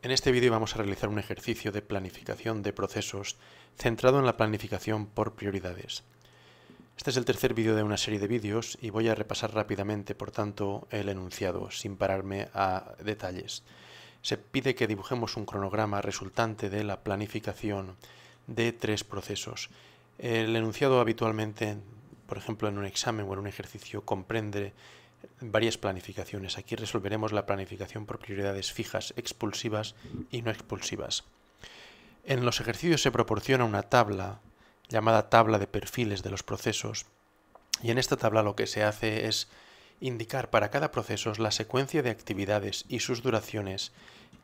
En este vídeo vamos a realizar un ejercicio de planificación de procesos centrado en la planificación por prioridades. Este es el tercer vídeo de una serie de vídeos y voy a repasar rápidamente, por tanto, el enunciado, sin pararme a detalles. Se pide que dibujemos un cronograma resultante de la planificación de tres procesos. El enunciado habitualmente, por ejemplo, en un examen o en un ejercicio, comprende varias planificaciones. Aquí resolveremos la planificación por prioridades fijas, expulsivas y no expulsivas. En los ejercicios se proporciona una tabla llamada tabla de perfiles de los procesos y en esta tabla lo que se hace es indicar para cada proceso la secuencia de actividades y sus duraciones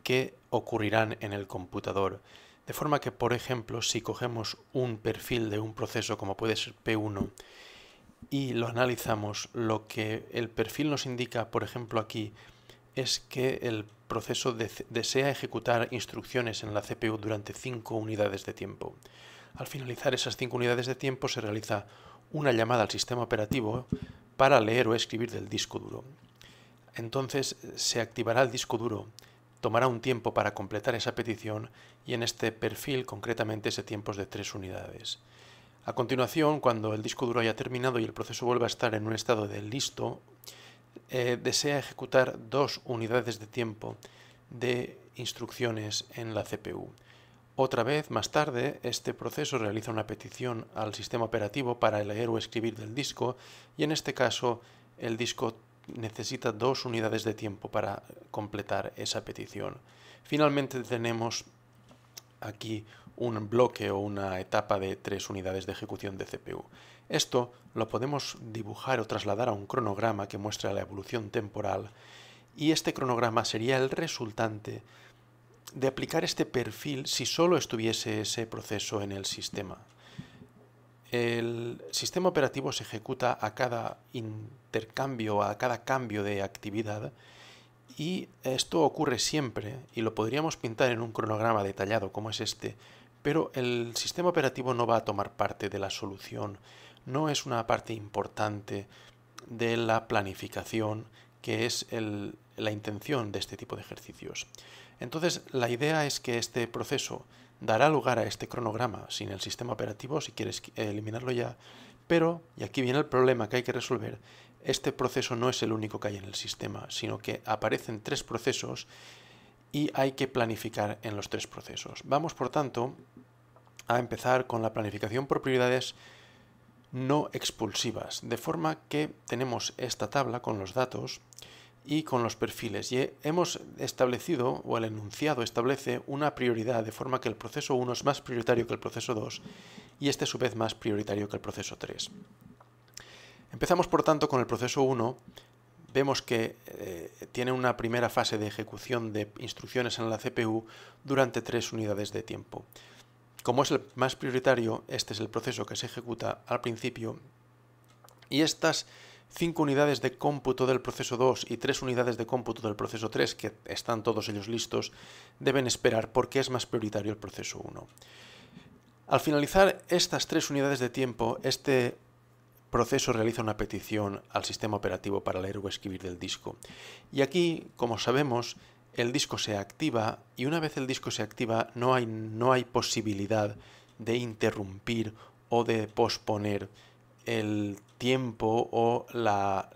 que ocurrirán en el computador. De forma que, por ejemplo, si cogemos un perfil de un proceso como puede ser P1 y lo analizamos, lo que el perfil nos indica, por ejemplo aquí, es que el proceso desea ejecutar instrucciones en la CPU durante 5 unidades de tiempo. Al finalizar esas 5 unidades de tiempo se realiza una llamada al sistema operativo para leer o escribir del disco duro. Entonces se activará el disco duro, tomará un tiempo para completar esa petición y en este perfil concretamente ese tiempo es de 3 unidades. A continuación, cuando el disco duro haya terminado y el proceso vuelva a estar en un estado de listo, eh, desea ejecutar dos unidades de tiempo de instrucciones en la CPU. Otra vez, más tarde, este proceso realiza una petición al sistema operativo para leer o escribir del disco y en este caso el disco necesita dos unidades de tiempo para completar esa petición. Finalmente tenemos aquí un bloque o una etapa de tres unidades de ejecución de CPU. Esto lo podemos dibujar o trasladar a un cronograma que muestra la evolución temporal y este cronograma sería el resultante de aplicar este perfil si solo estuviese ese proceso en el sistema. El sistema operativo se ejecuta a cada intercambio, a cada cambio de actividad y esto ocurre siempre y lo podríamos pintar en un cronograma detallado como es este, pero el sistema operativo no va a tomar parte de la solución, no es una parte importante de la planificación que es la intención de este tipo de ejercicios. Entonces, la idea es que este proceso dará lugar a este cronograma sin el sistema operativo, si quieres eliminarlo ya, pero, y aquí viene el problema que hay que resolver, este proceso no es el único que hay en el sistema, sino que aparecen tres procesos y hay que planificar en los tres procesos. Vamos, por tanto, a empezar con la planificación por prioridades no expulsivas, de forma que tenemos esta tabla con los datos y con los perfiles. Y hemos establecido, o el enunciado establece una prioridad, de forma que el proceso 1 es más prioritario que el proceso 2 y este a su vez más prioritario que el proceso 3. Empezamos por tanto con el proceso 1 vemos que eh, tiene una primera fase de ejecución de instrucciones en la CPU durante tres unidades de tiempo. Como es el más prioritario, este es el proceso que se ejecuta al principio y estas cinco unidades de cómputo del proceso 2 y tres unidades de cómputo del proceso 3, que están todos ellos listos, deben esperar porque es más prioritario el proceso 1. Al finalizar estas tres unidades de tiempo, este proceso realiza una petición al sistema operativo para leer o escribir del disco. Y aquí, como sabemos, el disco se activa y una vez el disco se activa no hay, posibilidad de interrumpir o de posponer el tiempo o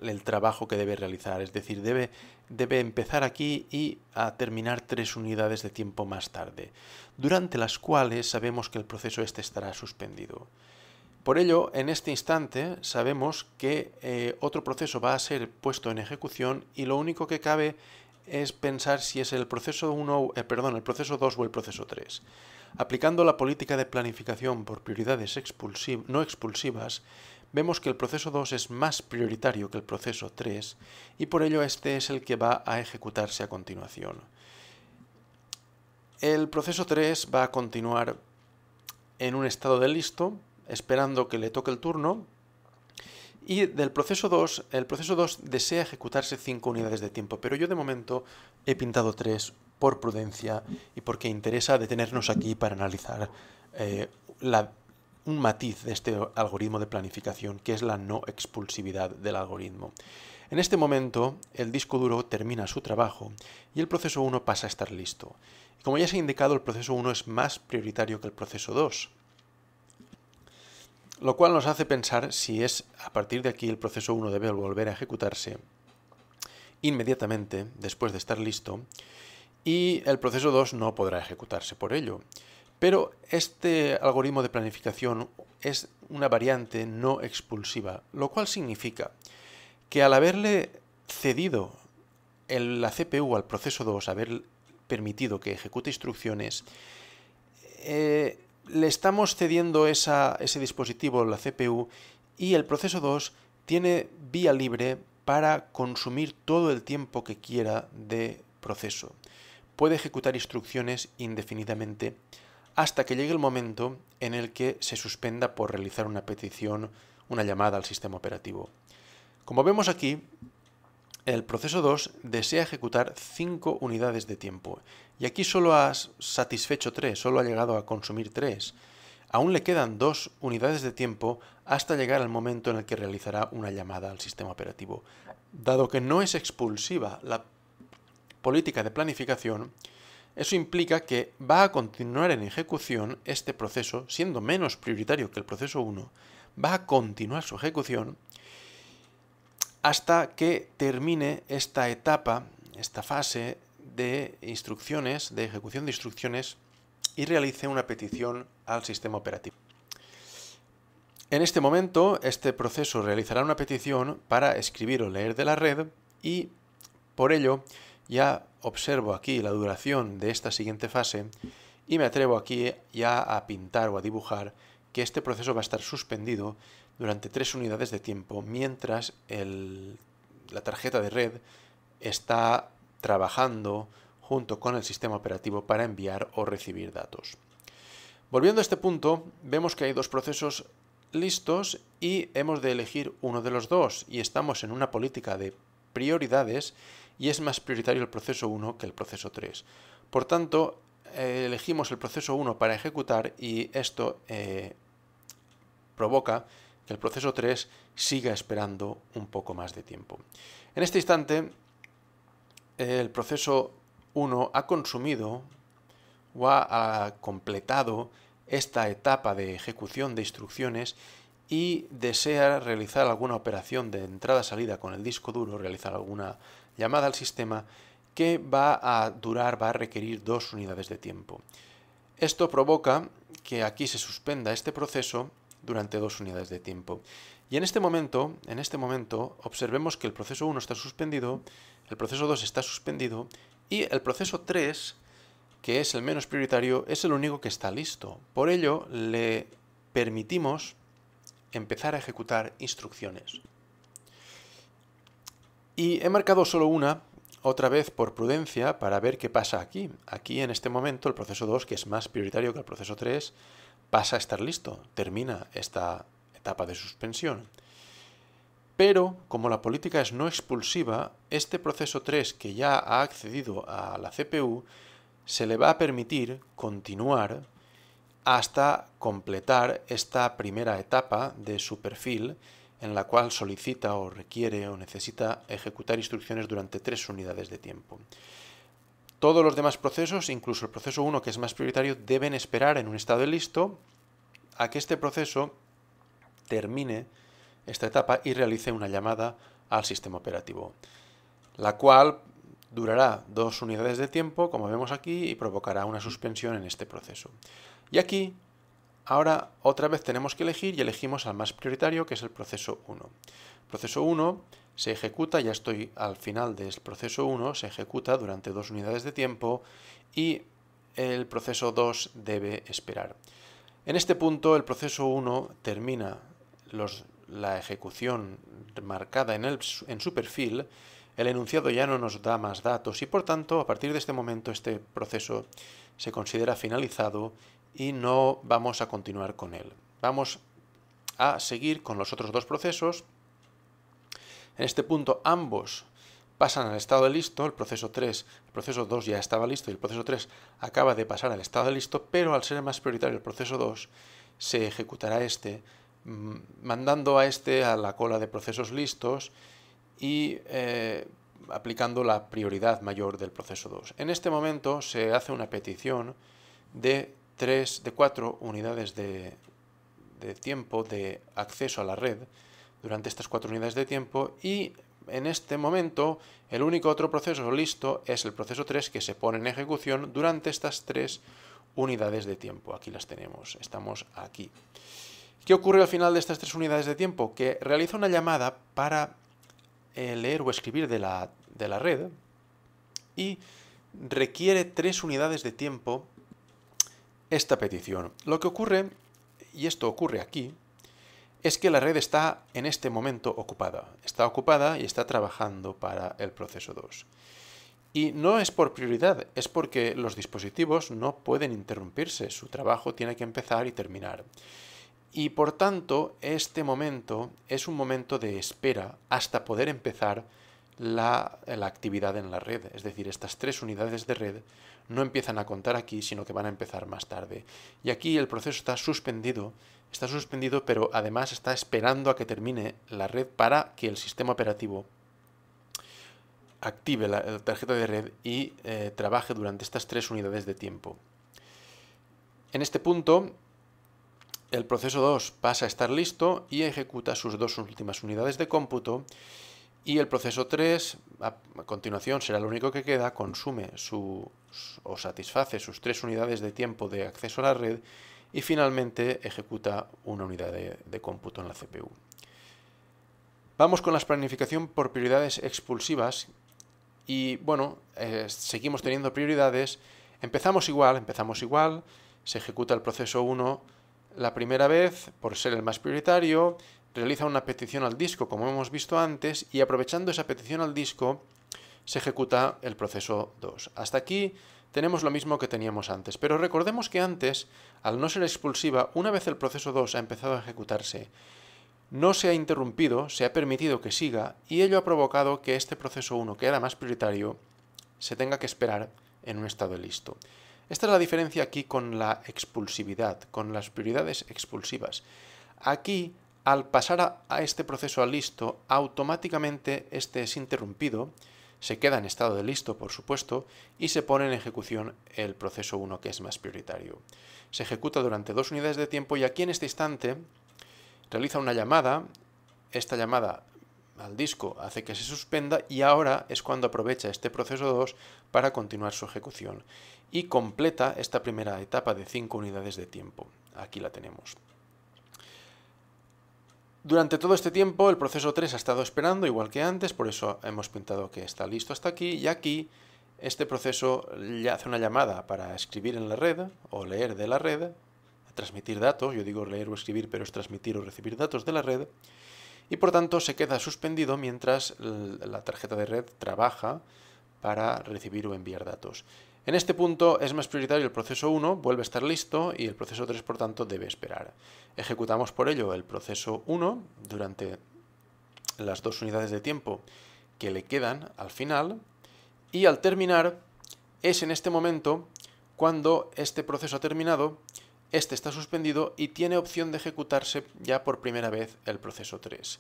el trabajo que debe realizar. Es decir, debe, debe empezar aquí y a terminar tres unidades de tiempo más tarde, durante las cuales sabemos que el proceso este estará suspendido. Por ello, en este instante sabemos que eh, otro proceso va a ser puesto en ejecución y lo único que cabe es pensar si es el proceso 1, eh, perdón, el proceso 2 o el proceso 3. Aplicando la política de planificación por prioridades no expulsivas, vemos que el proceso 2 es más prioritario que el proceso 3 y por ello este es el que va a ejecutarse a continuación. El proceso 3 va a continuar en un estado de listo esperando que le toque el turno. Y del proceso 2, el proceso 2 desea ejecutarse 5 unidades de tiempo, pero yo de momento he pintado 3 por prudencia y porque interesa detenernos aquí para analizar eh, un matiz de este algoritmo de planificación, que es la no expulsividad del algoritmo. En este momento, el disco duro termina su trabajo y el proceso 1 pasa a estar listo. Como ya se ha indicado, el proceso 1 es más prioritario que el proceso 2. Lo cual nos hace pensar si es a partir de aquí el proceso 1 debe volver a ejecutarse inmediatamente después de estar listo y el proceso 2 no podrá ejecutarse por ello. Pero este algoritmo de planificación es una variante no expulsiva, lo cual significa que al haberle cedido la CPU al proceso 2, haber permitido que ejecute instrucciones, eh, le estamos cediendo ese dispositivo, la CPU, y el proceso 2 tiene vía libre para consumir todo el tiempo que quiera de proceso. Puede ejecutar instrucciones indefinidamente hasta que llegue el momento en el que se suspenda por realizar una petición, una llamada al sistema operativo. Como vemos aquí, el proceso 2 desea ejecutar 5 unidades de tiempo y aquí solo ha satisfecho 3, solo ha llegado a consumir 3. Aún le quedan 2 unidades de tiempo hasta llegar al momento en el que realizará una llamada al sistema operativo. Dado que no es expulsiva la política de planificación, eso implica que va a continuar en ejecución este proceso, siendo menos prioritario que el proceso 1, va a continuar su ejecución hasta que termine esta etapa, esta fase de instrucciones, de ejecución de instrucciones y realice una petición al sistema operativo. En este momento, este proceso realizará una petición para escribir o leer de la red y por ello ya observo aquí la duración de esta siguiente fase y me atrevo aquí ya a pintar o a dibujar que este proceso va a estar suspendido durante tres unidades de tiempo, mientras la tarjeta de red está trabajando junto con el sistema operativo para enviar o recibir datos. Volviendo a este punto, vemos que hay dos procesos listos y hemos de elegir uno de los dos y estamos en una política de prioridades y es más prioritario el proceso 1 que el proceso 3. Por tanto, eh, elegimos el proceso 1 para ejecutar y esto eh, provoca el proceso 3 siga esperando un poco más de tiempo. En este instante, el proceso 1 ha consumido o ha completado esta etapa de ejecución de instrucciones y desea realizar alguna operación de entrada-salida con el disco duro, realizar alguna llamada al sistema que va a durar, va a requerir dos unidades de tiempo. Esto provoca que aquí se suspenda este proceso durante dos unidades de tiempo. Y en este momento, en este momento, observemos que el proceso 1 está suspendido, el proceso 2 está suspendido y el proceso 3, que es el menos prioritario, es el único que está listo. Por ello, le permitimos empezar a ejecutar instrucciones. Y he marcado solo una, otra vez por prudencia, para ver qué pasa aquí. Aquí, en este momento, el proceso 2, que es más prioritario que el proceso 3, pasa a estar listo, termina esta etapa de suspensión. Pero, como la política es no expulsiva, este proceso 3 que ya ha accedido a la CPU se le va a permitir continuar hasta completar esta primera etapa de su perfil en la cual solicita o requiere o necesita ejecutar instrucciones durante tres unidades de tiempo. Todos los demás procesos, incluso el proceso 1 que es más prioritario, deben esperar en un estado de listo a que este proceso termine esta etapa y realice una llamada al sistema operativo, la cual durará dos unidades de tiempo, como vemos aquí, y provocará una suspensión en este proceso. Y aquí, ahora otra vez tenemos que elegir y elegimos al más prioritario, que es el proceso 1. proceso 1 se ejecuta, ya estoy al final del proceso 1, se ejecuta durante dos unidades de tiempo y el proceso 2 debe esperar. En este punto el proceso 1 termina los, la ejecución marcada en, el, en su perfil, el enunciado ya no nos da más datos y por tanto a partir de este momento este proceso se considera finalizado y no vamos a continuar con él. Vamos a seguir con los otros dos procesos en este punto ambos pasan al estado de listo, el proceso 3, el proceso 2 ya estaba listo y el proceso 3 acaba de pasar al estado de listo, pero al ser más prioritario el proceso 2, se ejecutará este, mm, mandando a este a la cola de procesos listos y eh, aplicando la prioridad mayor del proceso 2. En este momento se hace una petición de 3, de 4 unidades de tiempo de acceso a la red, durante estas cuatro unidades de tiempo y en este momento el único otro proceso listo es el proceso 3 que se pone en ejecución durante estas tres unidades de tiempo. Aquí las tenemos, estamos aquí. ¿Qué ocurre al final de estas tres unidades de tiempo? Que realiza una llamada para eh, leer o escribir de de la red y requiere tres unidades de tiempo esta petición. Lo que ocurre, y esto ocurre aquí, es que la red está en este momento ocupada. Está ocupada y está trabajando para el proceso 2. Y no es por prioridad, es porque los dispositivos no pueden interrumpirse, su trabajo tiene que empezar y terminar. Y por tanto, este momento es un momento de espera hasta poder empezar la, la, actividad en la red. Es decir, estas tres unidades de red no empiezan a contar aquí, sino que van a empezar más tarde. Y aquí el proceso está suspendido está suspendido, pero además está esperando a que termine la red para que el sistema operativo active la, tarjeta de red y eh, trabaje durante estas tres unidades de tiempo. En este punto, el proceso 2 pasa a estar listo y ejecuta sus dos últimas unidades de cómputo y el proceso 3, a, continuación, será lo único que queda, consume o satisface sus tres unidades de tiempo de acceso a la red y finalmente ejecuta una unidad de, cómputo en la CPU. Vamos con la planificación por prioridades expulsivas y bueno, eh, seguimos teniendo prioridades. Empezamos igual, empezamos igual, se ejecuta el proceso 1 la primera vez por ser el más prioritario, realiza una petición al disco como hemos visto antes y aprovechando esa petición al disco se ejecuta el proceso 2. Hasta aquí tenemos lo mismo que teníamos antes, pero recordemos que antes, al no ser expulsiva, una vez el proceso 2 ha empezado a ejecutarse, no se ha interrumpido, se ha permitido que siga, y ello ha provocado que este proceso 1, que era más prioritario, se tenga que esperar en un estado listo. Esta es la diferencia aquí con la expulsividad, con las prioridades expulsivas. Aquí, al pasar a, este proceso a listo, automáticamente este es interrumpido, se queda en estado de listo, por supuesto, y se pone en ejecución el proceso 1 que es más prioritario. Se ejecuta durante dos unidades de tiempo y aquí en este instante realiza una llamada, esta llamada al disco hace que se suspenda y ahora es cuando aprovecha este proceso 2 para continuar su ejecución y completa esta primera etapa de cinco unidades de tiempo. Aquí la tenemos. Durante todo este tiempo el proceso 3 ha estado esperando igual que antes, por eso hemos pintado que está listo hasta aquí y aquí este proceso ya hace una llamada para escribir en la red o leer de la red, transmitir datos, yo digo leer o escribir, pero es transmitir o recibir datos de la red, y por tanto se queda suspendido mientras la tarjeta de red trabaja para recibir o enviar datos. En este punto es más prioritario el proceso 1, vuelve a estar listo y el proceso 3 por tanto debe esperar. Ejecutamos por ello el proceso 1 durante las dos unidades de tiempo que le quedan al final y al terminar es en este momento cuando este proceso ha terminado, este está suspendido y tiene opción de ejecutarse ya por primera vez el proceso 3.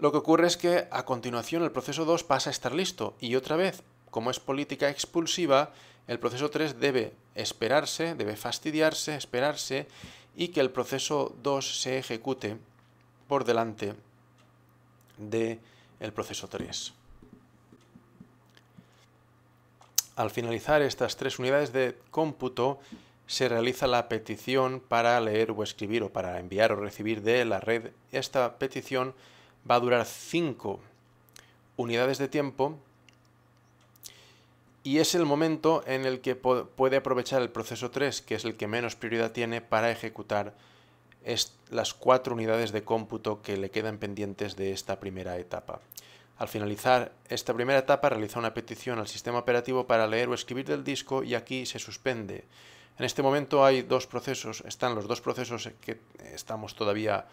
Lo que ocurre es que a continuación el proceso 2 pasa a estar listo y otra vez como es política expulsiva, el proceso 3 debe esperarse, debe fastidiarse, esperarse y que el proceso 2 se ejecute por delante del proceso 3. Al finalizar estas tres unidades de cómputo, se realiza la petición para leer o escribir o para enviar o recibir de la red. Esta petición va a durar 5 unidades de tiempo y es el momento en el que puede aprovechar el proceso 3, que es el que menos prioridad tiene, para ejecutar las cuatro unidades de cómputo que le quedan pendientes de esta primera etapa. Al finalizar esta primera etapa realiza una petición al sistema operativo para leer o escribir del disco y aquí se suspende. En este momento hay dos procesos, están los dos procesos que estamos todavía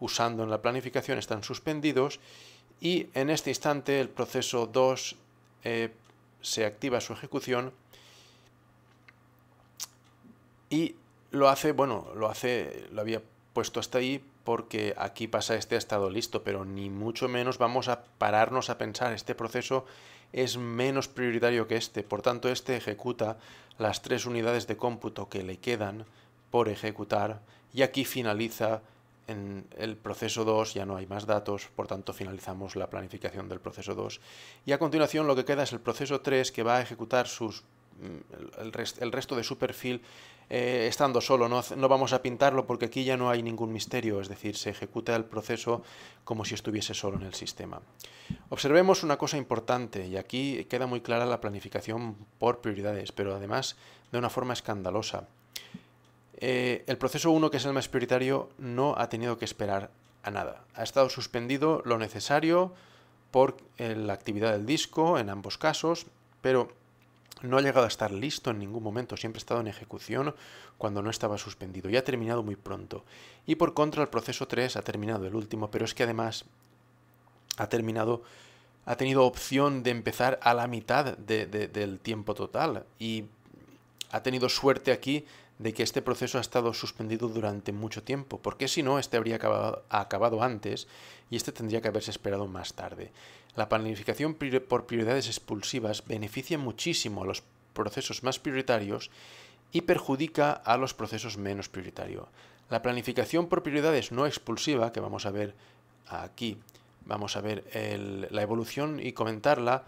usando en la planificación, están suspendidos y en este instante el proceso 2 se activa su ejecución y lo hace, bueno, lo hace, lo había puesto hasta ahí porque aquí pasa este estado listo, pero ni mucho menos vamos a pararnos a pensar, este proceso es menos prioritario que este, por tanto este ejecuta las tres unidades de cómputo que le quedan por ejecutar y aquí finaliza en el proceso 2 ya no hay más datos, por tanto finalizamos la planificación del proceso 2. Y a continuación lo que queda es el proceso 3 que va a ejecutar sus, mm, el, resto de su perfil eh, estando solo. No, no vamos a pintarlo porque aquí ya no hay ningún misterio, es decir, se ejecuta el proceso como si estuviese solo en el sistema. Observemos una cosa importante y aquí queda muy clara la planificación por prioridades, pero además de una forma escandalosa. Eh, el proceso 1, que es el más prioritario, no ha tenido que esperar a nada. Ha estado suspendido lo necesario por eh, la actividad del disco en ambos casos, pero no ha llegado a estar listo en ningún momento, siempre ha estado en ejecución cuando no estaba suspendido y ha terminado muy pronto. Y por contra, el proceso 3 ha terminado el último, pero es que además ha terminado, ha tenido opción de empezar a la mitad del tiempo total y ha tenido suerte aquí de que este proceso ha estado suspendido durante mucho tiempo, porque si no, este habría acabado, antes y este tendría que haberse esperado más tarde. La planificación por prioridades expulsivas beneficia muchísimo a los procesos más prioritarios y perjudica a los procesos menos prioritarios. La planificación por prioridades no expulsiva, que vamos a ver aquí, vamos a ver la evolución y comentarla,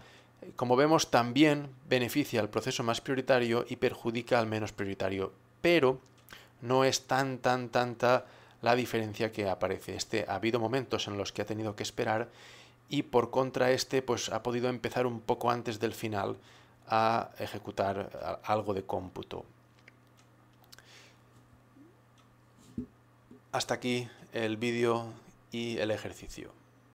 como vemos también beneficia al proceso más prioritario y perjudica al menos prioritario pero no es tan, tan, tanta la diferencia que aparece. Este ha habido momentos en los que ha tenido que esperar y por contra este pues ha podido empezar un poco antes del final a ejecutar algo de cómputo. Hasta aquí el vídeo y el ejercicio.